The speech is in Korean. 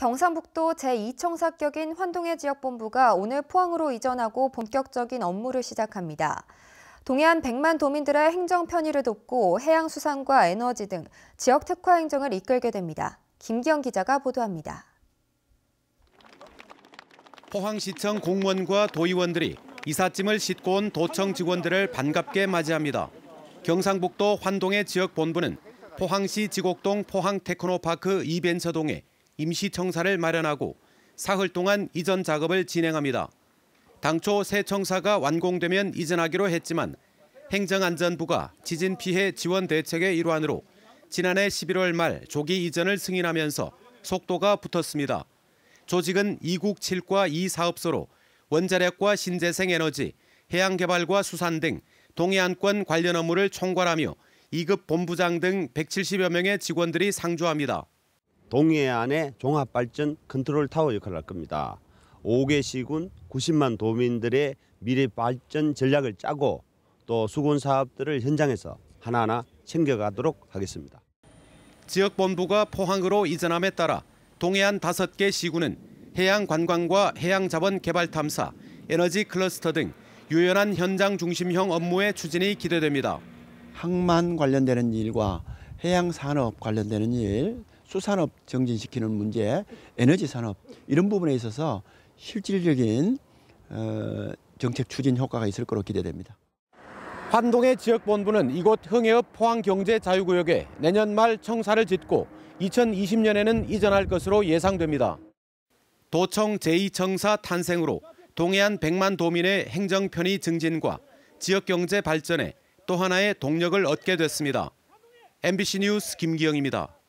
경상북도 제2청사격인 환동해 지역본부가 오늘 포항으로 이전하고 본격적인 업무를 시작합니다. 동해안 100만 도민들의 행정 편의를 돕고 해양수산과 에너지 등 지역 특화 행정을 이끌게 됩니다. 김기영 기자가 보도합니다. 포항시청 공무원과 도의원들이 이삿짐을 싣고 온 도청 직원들을 반갑게 맞이합니다. 경상북도 환동해 지역본부는 포항시 지곡동 포항테크노파크 이벤처동에 임시청사를 마련하고 사흘 동안 이전 작업을 진행합니다. 당초 새 청사가 완공되면 이전하기로 했지만 행정안전부가 지진 피해 지원 대책의 일환으로 지난해 11월 말 조기 이전을 승인하면서 속도가 붙었습니다. 조직은 2국 7과 2사업소로 원자력과 신재생에너지, 해양개발과 수산 등 동해안권 관련 업무를 총괄하며 2급 본부장 등 170여 명의 직원들이 상주합니다. 동해안의 종합발전 컨트롤 타워 역할을 할 겁니다. 5개 시군 90만 도민들의 미래 발전 전략을 짜고 또 수군 사업들을 현장에서 하나하나 챙겨가도록 하겠습니다. 지역본부가 포항으로 이전함에 따라 동해안 5개 시군은 해양관광과 해양자원개발탐사, 에너지 클러스터 등 유연한 현장 중심형 업무의 추진이 기대됩니다. 항만 관련되는 일과 해양산업 관련되는 일, 수산업 정진시키는 문제, 에너지 산업 이런 부분에 있어서 실질적인 어, 정책 추진 효과가 있을 것으로 기대됩니다. 환동의 지역본부는 이곳 흥해읍 포항경제자유구역에 내년 말 청사를 짓고 2020년에는 이전할 것으로 예상됩니다. 도청 제2청사 탄생으로 동해안 100만 도민의 행정 편의 증진과 지역 경제 발전에 또 하나의 동력을 얻게 됐습니다. MBC 뉴스 김기영입니다.